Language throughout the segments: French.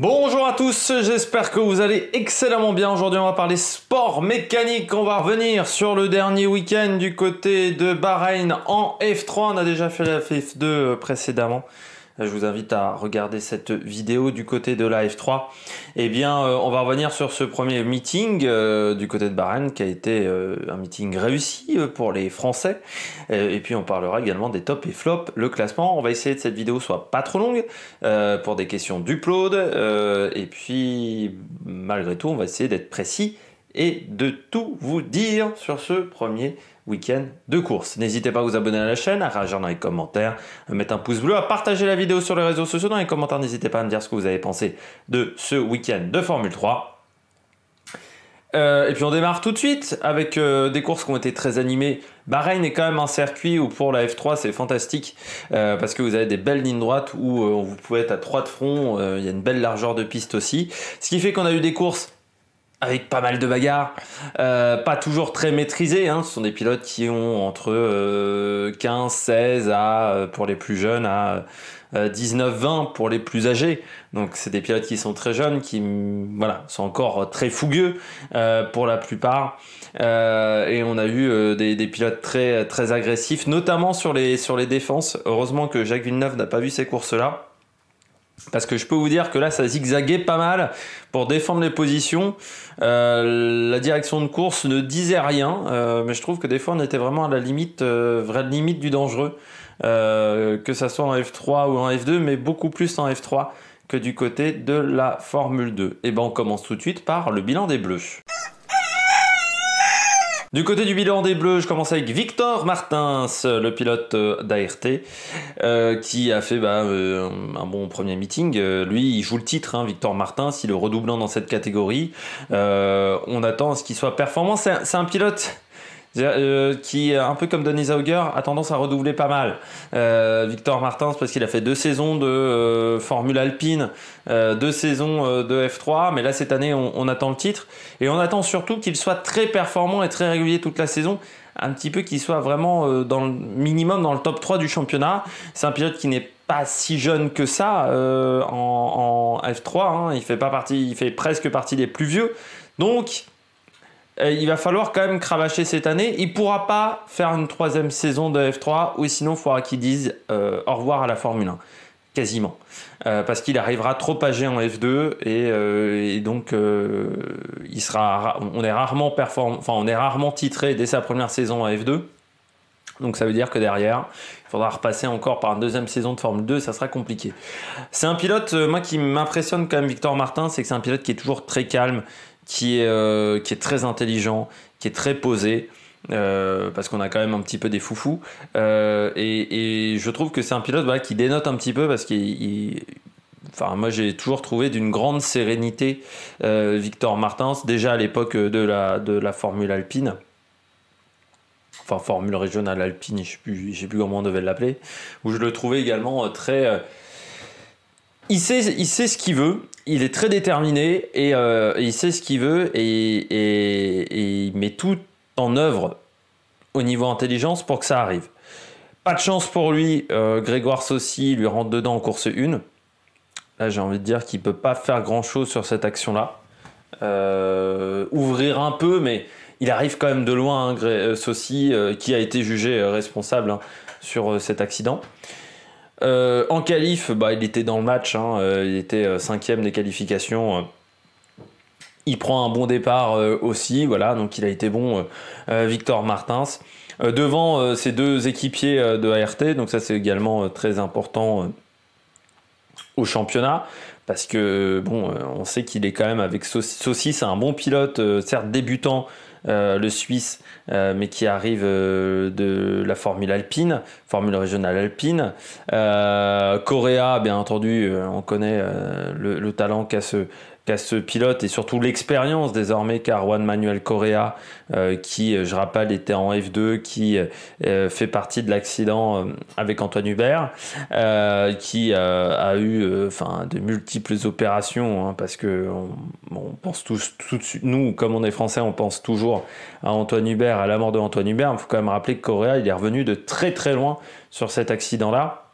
Bonjour à tous, j'espère que vous allez excellemment bien. Aujourd'hui, on va parler sport mécanique. On va revenir sur le dernier week-end du côté de Bahreïn en F3. On a déjà fait la F2 précédemment. Euh, je vous invite à regarder cette vidéo du côté de la F3. Eh bien, euh, on va revenir sur ce premier meeting euh, du côté de Bahreïn qui a été un meeting réussi pour les Français. et puis, on parlera également des tops et flops, le classement. On va essayer que cette vidéo soit pas trop longue pour des questions d'upload. et puis, malgré tout, on va essayer d'être précis et de tout vous dire sur ce premier week-end de course. N'hésitez pas à vous abonner à la chaîne, à réagir dans les commentaires, à mettre un pouce bleu, à partager la vidéo sur les réseaux sociaux. Dans les commentaires, n'hésitez pas à me dire ce que vous avez pensé de ce week-end de Formule 3. Euh, et puis on démarre tout de suite avec euh, des courses qui ont été très animées. Bahreïn est quand même un circuit où pour la F3 c'est fantastique euh, parce que vous avez des belles lignes droites où vous pouvez être à trois de front, il y a une belle largeur de piste aussi. Ce qui fait qu'on a eu des courses avec pas mal de bagarres, euh, pas toujours très maîtrisées. Hein. Ce sont des pilotes qui ont entre 15, euh, 16 à, euh, pour les plus jeunes, à 19, 20 pour les plus âgés. Donc c'est des pilotes qui sont très jeunes, qui voilà, sont encore très fougueux pour la plupart. et on a eu des, des, pilotes très, très agressifs, notamment sur les, sur les défenses. Heureusement que Jacques Villeneuve n'a pas vu ces courses-là. Parce que je peux vous dire que là, ça zigzaguait pas mal pour défendre les positions. Euh, la direction de course ne disait rien, euh, mais je trouve que des fois, on était vraiment à la limite, euh, vraie limite du dangereux, que ça soit en F3 ou en F2, mais beaucoup plus en F3 que du côté de la Formule 2. Et eh ben, on commence tout de suite par le bilan des Bleus. Du côté du bilan des Bleus, je commence avec Victor Martins, le pilote euh, d'ART, euh, qui a fait bah, euh, un bon premier meeting. lui, il joue le titre, hein, Victor Martins, il est redoublant dans cette catégorie. on attend à ce qu'il soit performant. C'est un pilote euh, qui, un peu comme Denis Auger, a tendance à redoubler pas mal. Euh, Victor Martins, parce qu'il a fait deux saisons de euh, Formule Alpine, deux saisons de F3, mais là cette année on, attend le titre et on attend surtout qu'il soit très performant et très régulier toute la saison. Un petit peu qu'il soit vraiment dans le minimum dans le top 3 du championnat. C'est un pilote qui n'est pas si jeune que ça en, F3. Hein. Il fait pas partie, il fait presque partie des plus vieux. Donc, euh, il va falloir quand même cravacher cette année. Il pourra pas faire une troisième saison de F3 ou sinon il faudra qu'il dise euh, au revoir à la Formule 1 quasiment euh, parce qu'il arrivera trop âgé en F2 et, donc il sera on est rarement on est rarement titré dès sa première saison à F2 donc ça veut dire que derrière, il faudra repasser encore par une deuxième saison de Formule 2, ça sera compliqué. C'est un pilote, moi qui m'impressionne quand même Victor Martin, c'est que c'est un pilote qui est toujours très calme, qui est, euh, qui est très intelligent, qui est très posé. Euh, parce qu'on a quand même un petit peu des foufous euh, et, je trouve que c'est un pilote qui dénote un petit peu parce qu'il Enfin, moi, j'ai toujours trouvé d'une grande sérénité Victor Martins, déjà à l'époque de la, de la Formule Alpine enfin formule régionale alpine, je sais plus, sais plus comment on devait l'appeler, où je le trouvais également très. il sait, il sait ce qu'il veut il est très déterminé et euh, il sait ce qu'il veut et, il met tout en œuvre au niveau intelligence pour que ça arrive. Pas de chance pour lui, euh, Grégoire Saucy lui rentre dedans en course 1. Là, j'ai envie de dire qu'il ne peut pas faire grand chose sur cette action-là. Euh, ouvrir un peu, mais il arrive quand même de loin, hein, Saucy, qui a été jugé responsable hein, sur cet accident. Euh, en qualif, bah, il était dans le match, hein, euh, il était euh, cinquième des qualifications. Il prend un bon départ aussi, voilà, donc il a été bon, Victor Martins. devant ses deux équipiers de ART, donc ça c'est également très important au championnat parce que bon, euh, on sait qu'il est quand même avec Saucisse un bon pilote, euh, certes débutant, euh, le Suisse, mais qui arrive de la Formule Alpine, Formule Régionale Alpine. Coréa, bien entendu, on connaît le, le, talent qu'a ce ce pilote et surtout l'expérience désormais car Juan Manuel Correa, euh, qui, euh, je rappelle, était en F2, qui euh, fait partie de l'accident avec Antoine Hubert, qui a eu enfin de multiples opérations, hein, parce que on, pense tous, tout de suite, nous, comme on est français, on pense toujours à Antoine Hubert, à la mort de Antoine Hubert. Il faut quand même rappeler que Correa, il est revenu de très très loin sur cet accident-là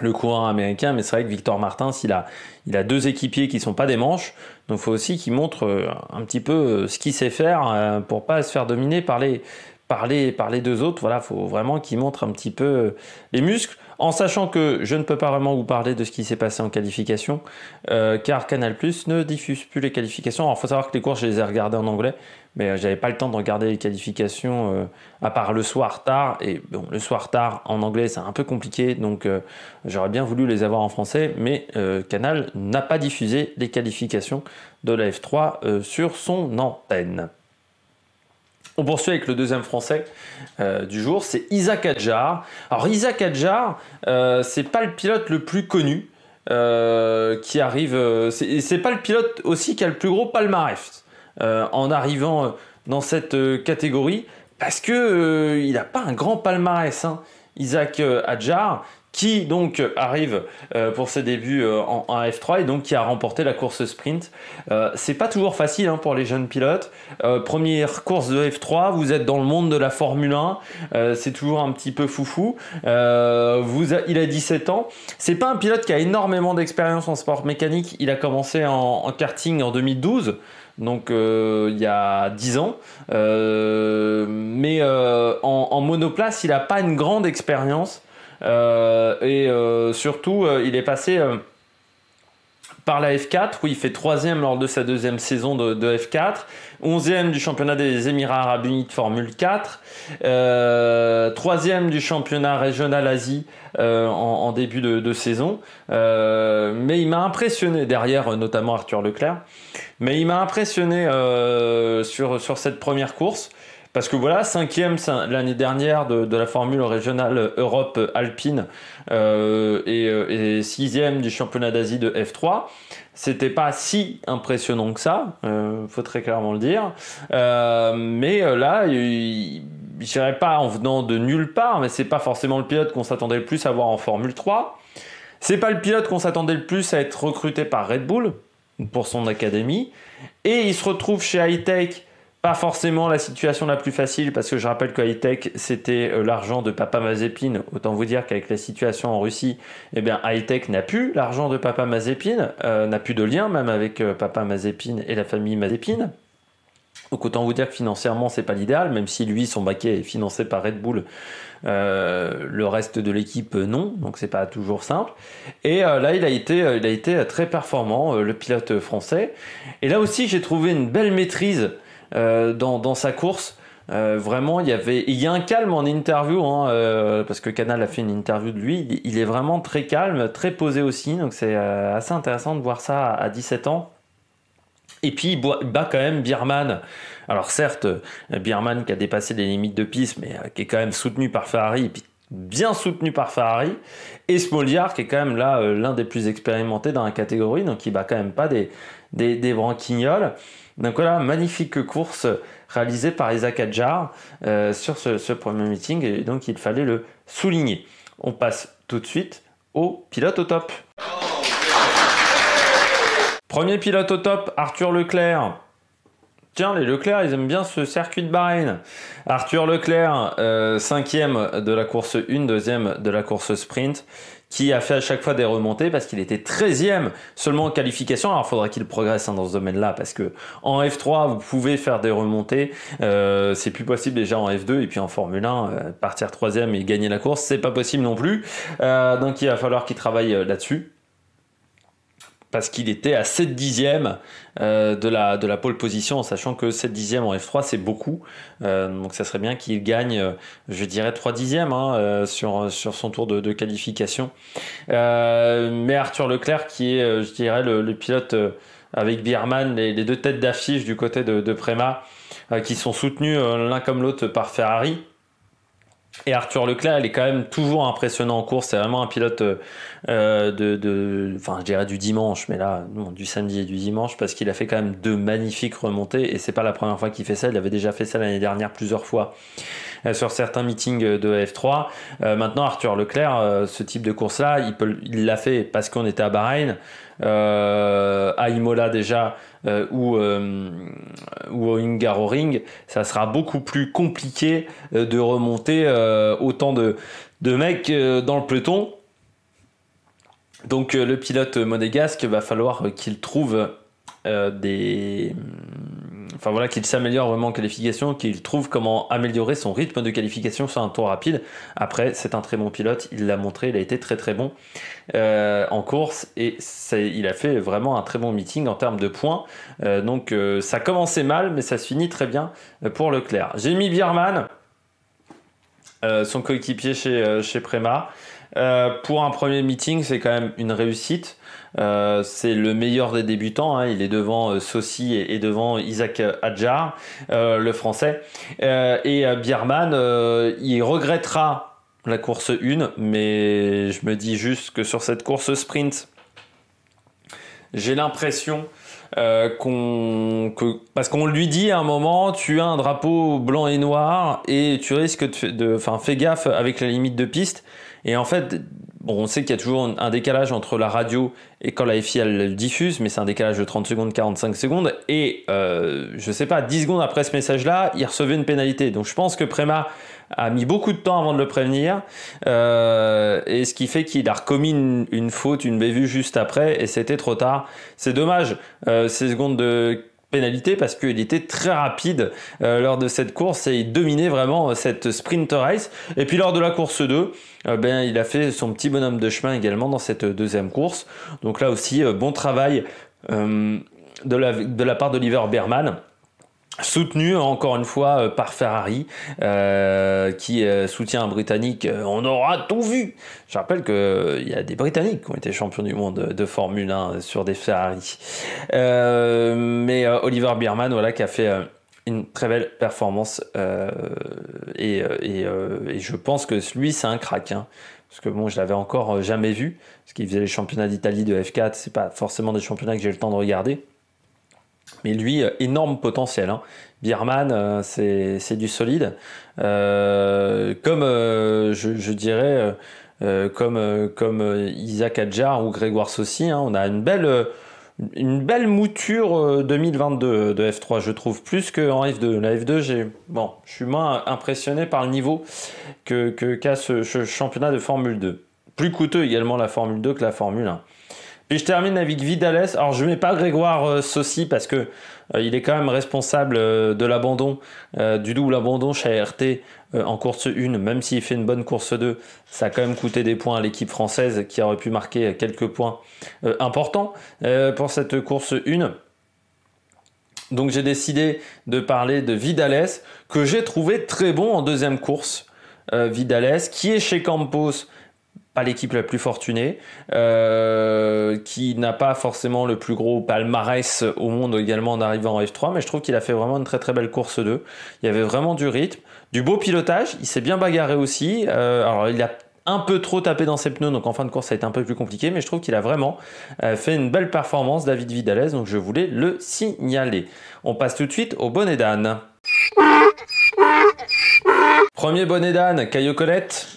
le coureur américain, mais c'est vrai que Victor Martins, il a, il a deux équipiers qui sont pas des manches, donc il faut aussi qu'il montre euh, un petit peu euh, ce qu'il sait faire euh, pour pas se faire dominer par les, par les, deux autres. Voilà, faut vraiment qu'il montre un petit peu les muscles en sachant que je ne peux pas vraiment vous parler de ce qui s'est passé en qualification, euh, car Canal Plus ne diffuse plus les qualifications. Alors, il faut savoir que les courses, je les ai regardées en anglais, mais euh, j'avais pas le temps de regarder les qualifications euh, à part le soir tard. Et bon, le soir tard en anglais, c'est un peu compliqué, donc j'aurais bien voulu les avoir en français, mais Canal n'a pas diffusé les qualifications de la F3 sur son antenne. On poursuit avec le deuxième français euh, du jour, c'est Isaac Adjar. Alors Isaac Adjar, ce euh, c'est pas le pilote le plus connu euh, qui arrive. C'est, c'est pas le pilote aussi qui a le plus gros palmarès en arrivant dans cette catégorie, parce que il n'a pas un grand palmarès. Hein, Isaac Adjar, qui donc arrive euh, pour ses débuts euh, en, F3 et donc qui a remporté la course sprint. Euh, c'est pas toujours facile hein, pour les jeunes pilotes. première course de F3, vous êtes dans le monde de la Formule 1, c'est toujours un petit peu foufou. il a 17 ans. C'est pas un pilote qui a énormément d'expérience en sport mécanique. Il a commencé en, karting en 2012 donc il y a 10 ans. mais en, monoplace, il n'a pas une grande expérience. Euh, et euh, surtout, euh, il est passé par la F4, où il fait troisième lors de sa deuxième saison de, F4, 11 onzième du championnat des Émirats Arabes Unis de Formule 4, 3 du championnat régional Asie en, début de, saison. mais il m'a impressionné, derrière notamment Arthur Leclerc, mais il m'a impressionné sur cette première course. Parce que voilà, cinquième l'année dernière de, la formule régionale Europe Alpine euh, et, euh, et, sixième du championnat d'Asie de F3. C'était pas si impressionnant que ça, euh, faut très clairement le dire. Euh, mais là, il je dirais pas en venant de nulle part, mais c'est pas forcément le pilote qu'on s'attendait le plus à voir en Formule 3. C'est pas le pilote qu'on s'attendait le plus à être recruté par Red Bull pour son académie. Et il se retrouve chez Hightech pas forcément la situation la plus facile, parce que je rappelle que Hightech, c'était euh, l'argent de Papa Mazépine. Autant vous dire qu'avec la situation en Russie, eh bien, Hightech n'a plus l'argent de Papa Mazépine, euh, n'a plus de lien même avec euh, Papa Mazépine et la famille Mazépine. Donc autant vous dire que financièrement c'est pas l'idéal, même si lui son baquet est financé par Red Bull, le reste de l'équipe non, donc c'est pas toujours simple. Et là il a été, très performant le pilote français. Et là aussi j'ai trouvé une belle maîtrise euh, dans, sa course. Euh, vraiment, il y avait, il y a un calme en interview, hein, euh, parce que Canal a fait une interview de lui. Il, est vraiment très calme, très posé aussi, donc c'est assez intéressant de voir ça à, 17 ans. Et puis il, bat quand même Birman. Alors certes, Birman qui a dépassé les limites de piste, mais qui est quand même soutenu par Ferrari, et puis bien soutenu par Ferrari. Et Smoliar qui est quand même là l'un des plus expérimentés dans la catégorie, donc il bat quand même pas des, des, des branquignoles. Donc voilà, magnifique course réalisée par Isaac Adjar euh, sur ce, premier meeting et donc il fallait le souligner. On passe tout de suite au pilote au top. Premier pilote au top, Arthur Leclerc. Tiens, les Leclerc, ils aiment bien ce circuit de Bahreïn. Arthur Leclerc, euh, cinquième de la course 1, deuxième de la course sprint, qui a fait à chaque fois des remontées parce qu'il était 13e seulement en qualification. Alors, faudra qu'il progresse hein, dans ce domaine-là parce que en F3, vous pouvez faire des remontées. Euh, c'est plus possible déjà en F2 et puis en Formule 1, euh, partir troisième et gagner la course, c'est pas possible non plus. donc, il va falloir qu'il travaille là-dessus parce qu'il était à 7 dixièmes euh, de, la, de la pole position, en sachant que 7 dixièmes en F3, c'est beaucoup. Euh, donc ça serait bien qu'il gagne, euh, je dirais, 3 dixièmes hein, sur, sur son tour de, de qualification. mais Arthur Leclerc, qui est, je dirais, le, pilote avec Biermann, les, deux têtes d'affiche du côté de, de Préma, qui sont soutenus l'un comme l'autre par Ferrari. Et Arthur Leclerc, il est quand même toujours impressionnant en course. C'est vraiment un pilote euh, euh, de, enfin, je dirais du dimanche, mais là, du samedi et du dimanche, parce qu'il a fait quand même deux magnifiques remontées. Et c'est pas la première fois qu'il fait ça. Il avait déjà fait ça l'année dernière plusieurs fois euh, sur certains meetings de F3. maintenant, Arthur Leclerc, ce type de course-là, il l'a fait parce qu'on était à Bahreïn, à Imola déjà. Euh, ou, euh, ou Ring, ça sera beaucoup plus compliqué euh, de remonter autant de, de mecs dans le peloton. Donc le pilote monégasque va falloir qu'il trouve des, enfin voilà, qu'il s'améliore vraiment en qualification, qu'il trouve comment améliorer son rythme de qualification sur un tour rapide. Après, c'est un très bon pilote, il l'a montré, il a été très très bon euh, en course et il a fait vraiment un très bon meeting en termes de points. Euh, donc euh, ça commençait mal, mais ça se finit très bien pour Leclerc. J'ai mis Bierman. Euh, son coéquipier chez, euh, chez Préma. Euh, pour un premier meeting, c'est quand même une réussite. c'est le meilleur des débutants. Hein. Il est devant Saucy et, devant Isaac Hadjar le français. et Bierman, il regrettera la course 1, mais je me dis juste que sur cette course sprint, j'ai l'impression euh, parce qu'on lui dit à un moment, tu as un drapeau blanc et noir et tu risques de, enfin, fais gaffe avec la limite de piste. Et en fait, bon, on sait qu'il y a toujours un décalage entre la radio et quand la FI diffuse, mais c'est un décalage de 30 secondes, 45 secondes. Et euh, je sais pas, 10 secondes après ce message-là, il recevait une pénalité. Donc je pense que Préma a mis beaucoup de temps avant de le prévenir, euh, et ce qui fait qu'il a recommis une, faute, une bévue juste après, et c'était trop tard. C'est dommage, euh, ces secondes de pénalité parce qu'il était très rapide euh, lors de cette course et il dominait vraiment euh, cette Sprinter race. Et puis lors de la course 2, euh, ben, il a fait son petit bonhomme de chemin également dans cette deuxième course. Donc là aussi, bon travail de la, de, la, part d'Oliver Berman soutenu encore une fois euh, par Ferrari euh, qui euh, soutient un Britannique on aura tout vu je rappelle qu'il y a des Britanniques qui ont été champions du monde de Formule 1 sur des Ferrari mais Oliver Biermann voilà qui a fait une très belle performance et, je pense que lui c'est un crack hein. parce que bon, je l'avais encore jamais vu, parce qu'il faisait les championnats d'Italie de F4, n'est pas forcément des championnats que j'ai le temps de regarder. Mais lui, euh, énorme potentiel. Hein. Bierman, euh, c'est du solide. Euh, comme, je, dirais, comme, Isaac Adjar ou Grégoire Saucy, hein, on a une belle, mouture 2022 de F3, je trouve, plus qu'en F2. La F2, bon, je suis moins impressionné par le niveau qu'a ce championnat de Formule 2. Plus coûteux également la Formule 2 que la Formule 1. Et je termine avec Vidalès, Alors je ne mets pas Grégoire euh, Saucy parce que euh, il est quand même responsable euh, de l'abandon, du double abandon chez RT en course 1, même s'il fait une bonne course 2, ça a quand même coûté des points à l'équipe française qui aurait pu marquer quelques points importants pour cette course 1. Donc j'ai décidé de parler de Vidalès que j'ai trouvé très bon en deuxième course. Vidalès qui est chez Campos pas l'équipe la plus fortunée, euh, qui n'a pas forcément le plus gros palmarès au monde également en arrivant en F3, mais je trouve qu'il a fait vraiment une très très belle course 2. Il y avait vraiment du rythme, du beau pilotage, il s'est bien bagarré aussi. Euh, alors il a un peu trop tapé dans ses pneus, donc en fin de course ça a été un peu plus compliqué, mais je trouve qu'il a vraiment euh, fait une belle performance, David Vidalès, donc je voulais le signaler. On passe tout de suite au bonnet d'âne. Premier bonnet d'âne, Caillou Colette.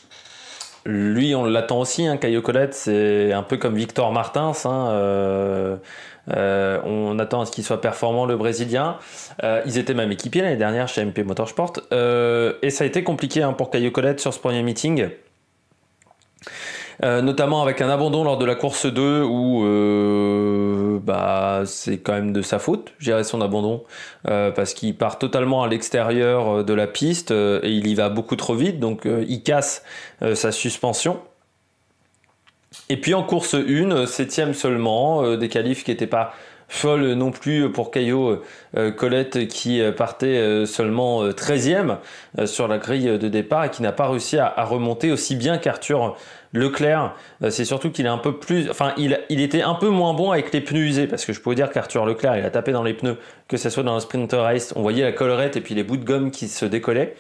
Lui, on l'attend aussi, hein, Caillou Colette, c'est un peu comme Victor Martins. Hein, euh, euh, on attend à ce qu'il soit performant, le Brésilien. Euh, ils étaient même équipés l'année dernière chez MP Motorsport. et ça a été compliqué hein, pour Caillou Colette sur ce premier meeting. notamment avec un abandon lors de la course 2 où bah, c'est quand même de sa faute, gérer son abandon, euh, parce qu'il part totalement à l'extérieur euh, de la piste euh, et il y va beaucoup trop vite, donc il casse sa suspension. Et puis en course 1, septième seulement, des qualifs qui n'étaient pas folle non plus pour Caillot euh, euh, Colette qui euh, partait seulement 13e sur la grille de départ et qui n'a pas réussi à, remonter aussi bien qu'Arthur Leclerc, c'est surtout qu'il est un peu plus, enfin, il, était un peu moins bon avec les pneus usés, parce que je peux dire qu'Arthur Leclerc, il a tapé dans les pneus, que ce soit dans le Sprinter Race, on voyait la collerette et puis les bouts de gomme qui se décollaient.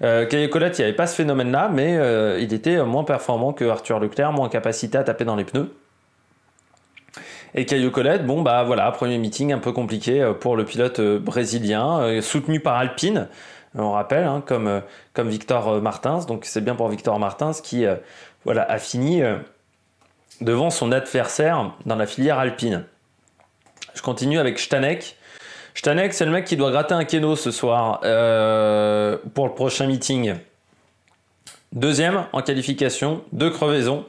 caillot Colette, il n'y avait pas ce phénomène-là, mais il était moins performant que Arthur Leclerc, moins capacité à taper dans les pneus. Et Caillou Colette, bon bah voilà, premier meeting un peu compliqué euh, pour le pilote euh, brésilien, euh, soutenu par Alpine, on rappelle, hein, comme, Victor Martins, donc c'est bien pour Victor Martins qui voilà, a fini devant son adversaire dans la filière alpine. Je continue avec Stanek. Stanek, c'est le mec qui doit gratter un keno ce soir pour le prochain meeting. Deuxième en qualification, deux crevaisons.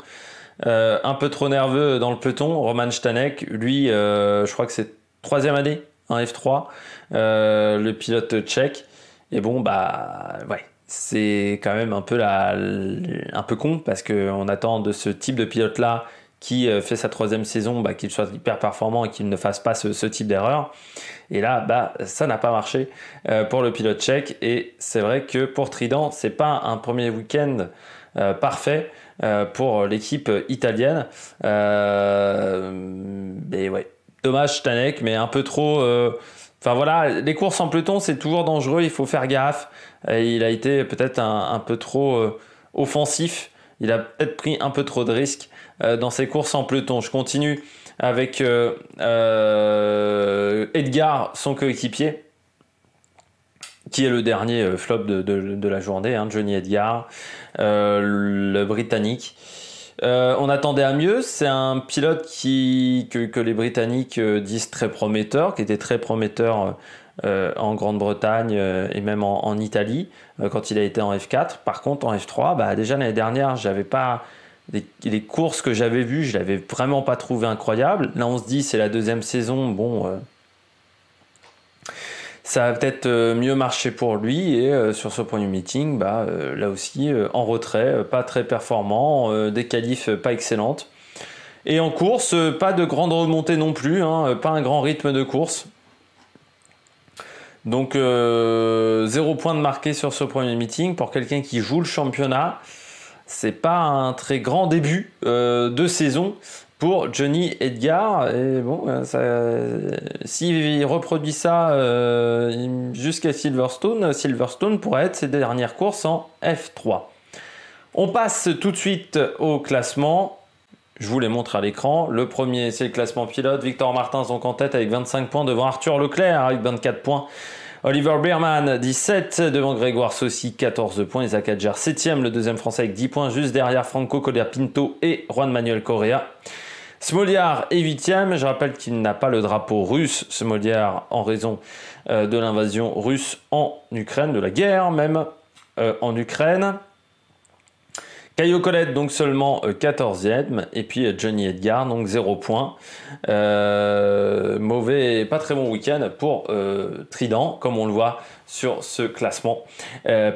Euh, un peu trop nerveux dans le peloton, Roman Stanek, lui, euh, je crois que c'est troisième année, un F3, euh, le pilote tchèque. Et bon, bah, ouais, c'est quand même un peu, un peu con parce qu'on attend de ce type de pilote-là qui fait sa troisième saison, bah, qu'il soit hyper performant et qu'il ne fasse pas ce, type d'erreur. Et là, bah, ça n'a pas marché pour le pilote tchèque. Et c'est vrai que pour Trident, c'est pas un premier week-end parfait. Euh, pour l'équipe italienne. Euh, ouais, dommage Tanek, mais un peu trop. Euh, enfin voilà, les courses en peloton, c'est toujours dangereux, il faut faire gaffe. il a été peut-être un, peu trop offensif, il a peut-être pris un peu trop de risques dans ses courses en peloton. Je continue avec Edgar, son coéquipier qui est le dernier euh, flop de, la journée, hein, Johnny Edgar, euh, le Britannique. Euh, on attendait à mieux, c'est un pilote qui, que, les Britanniques disent très prometteur, qui était très prometteur en Grande-Bretagne et même en, Italie quand il a été en F4. Par contre, en F3, bah, déjà l'année dernière, j'avais pas les, courses que j'avais vues, je l'avais vraiment pas trouvé incroyable. Là, on se dit, c'est la deuxième saison, bon ça a peut-être euh, mieux marché pour lui et euh, sur ce premier meeting, bah, euh, là aussi en retrait, pas très performant, des qualifs pas excellentes. Et en course, pas de grande remontée non plus, hein, pas un grand rythme de course. Donc zéro point de marqué sur ce premier meeting pour quelqu'un qui joue le championnat. C'est pas un très grand début de saison pour Johnny Edgar. Et bon, euh, euh, s'il reproduit ça euh, jusqu'à Silverstone, Silverstone pourrait être ses dernières courses en F3. On passe tout de suite au classement. Je vous les montre à l'écran. Le premier, c'est le classement pilote. Victor Martins donc en tête avec 25 points devant Arthur Leclerc avec 24 points. Oliver Biermann 17. Devant Grégoire Saucy, 14 points. Isaac Adjar, 7e. Le deuxième français avec 10 points. Juste derrière Franco Collier Pinto et Juan Manuel Correa. Smoliar est 8e. Je rappelle qu'il n'a pas le drapeau russe, Smoliar, en raison euh, de l'invasion russe en Ukraine, de la guerre même euh, en Ukraine caillot Colette, donc seulement 14e. Euh, et puis euh, Johnny Edgar, donc 0 points. Euh, mauvais, pas très bon week-end pour Trident, comme on le voit sur ce classement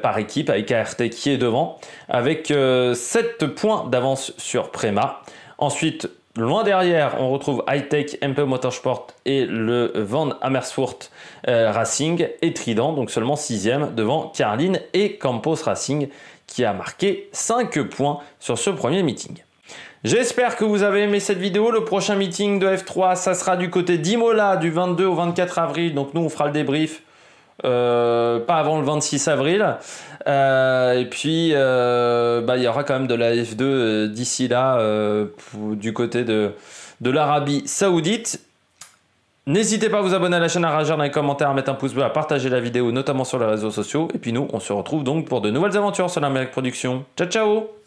par équipe, avec ART qui est devant, avec 7 points d'avance sur Prema. Ensuite, Loin derrière, on retrouve Hightech, MP Motorsport et le Van Amersfoort Racing et Trident, donc seulement 6 devant Carlin et Campos Racing qui a marqué 5 points sur ce premier meeting. J'espère que vous avez aimé cette vidéo. Le prochain meeting de F3, ça sera du côté d'Imola du 22 au 24 avril. Donc nous, on fera le débrief euh, pas avant le 26 avril. Euh, et puis, euh, bah, il y aura quand même de la F2 d'ici là, du côté de l'Arabie saoudite. N'hésitez pas à vous abonner à la chaîne, à réagir dans les commentaires, à mettre un pouce bleu, à partager la vidéo, notamment sur les réseaux sociaux. Et puis nous, on se retrouve donc pour de nouvelles aventures sur l'Amérique Production. Ciao, ciao